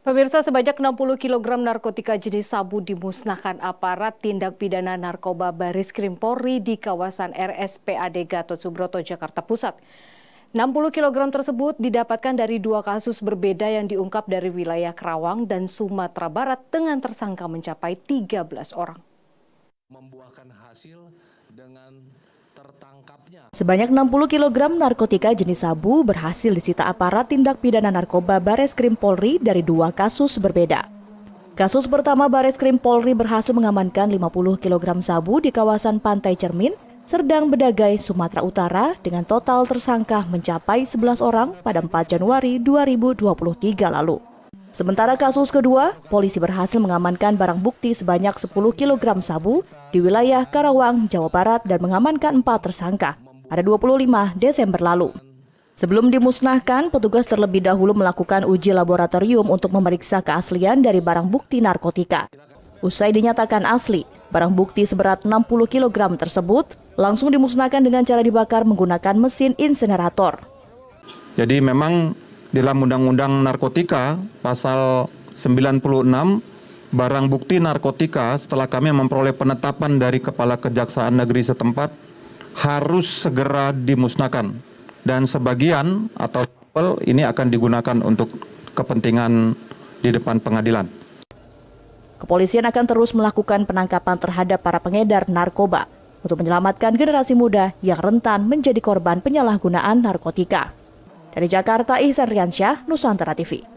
Pemirsa sebanyak 60 kg narkotika jenis sabu dimusnahkan aparat tindak pidana narkoba Baris Krim Polri di kawasan RSPAD Gatot Subroto, Jakarta Pusat. 60 kg tersebut didapatkan dari dua kasus berbeda yang diungkap dari wilayah Kerawang dan Sumatera Barat dengan tersangka mencapai 13 orang. Membuahkan hasil dengan Sebanyak 60 kg narkotika jenis sabu berhasil disita aparat tindak pidana narkoba Bares Krim Polri dari dua kasus berbeda. Kasus pertama Bares Krim Polri berhasil mengamankan 50 kg sabu di kawasan Pantai Cermin, Serdang Bedagai, Sumatera Utara dengan total tersangka mencapai 11 orang pada 4 Januari 2023 lalu. Sementara kasus kedua, polisi berhasil mengamankan barang bukti sebanyak 10 kg sabu di wilayah Karawang, Jawa Barat dan mengamankan empat tersangka pada 25 Desember lalu. Sebelum dimusnahkan, petugas terlebih dahulu melakukan uji laboratorium untuk memeriksa keaslian dari barang bukti narkotika. Usai dinyatakan asli, barang bukti seberat 60 kg tersebut langsung dimusnahkan dengan cara dibakar menggunakan mesin insenerator. Jadi memang dalam Undang-Undang Narkotika pasal 96 barang bukti narkotika setelah kami memperoleh penetapan dari Kepala Kejaksaan Negeri setempat harus segera dimusnahkan dan sebagian atau sampel ini akan digunakan untuk kepentingan di depan pengadilan. Kepolisian akan terus melakukan penangkapan terhadap para pengedar narkoba untuk menyelamatkan generasi muda yang rentan menjadi korban penyalahgunaan narkotika. Dari Jakarta, Ihsan Riansyah, Nusantara TV.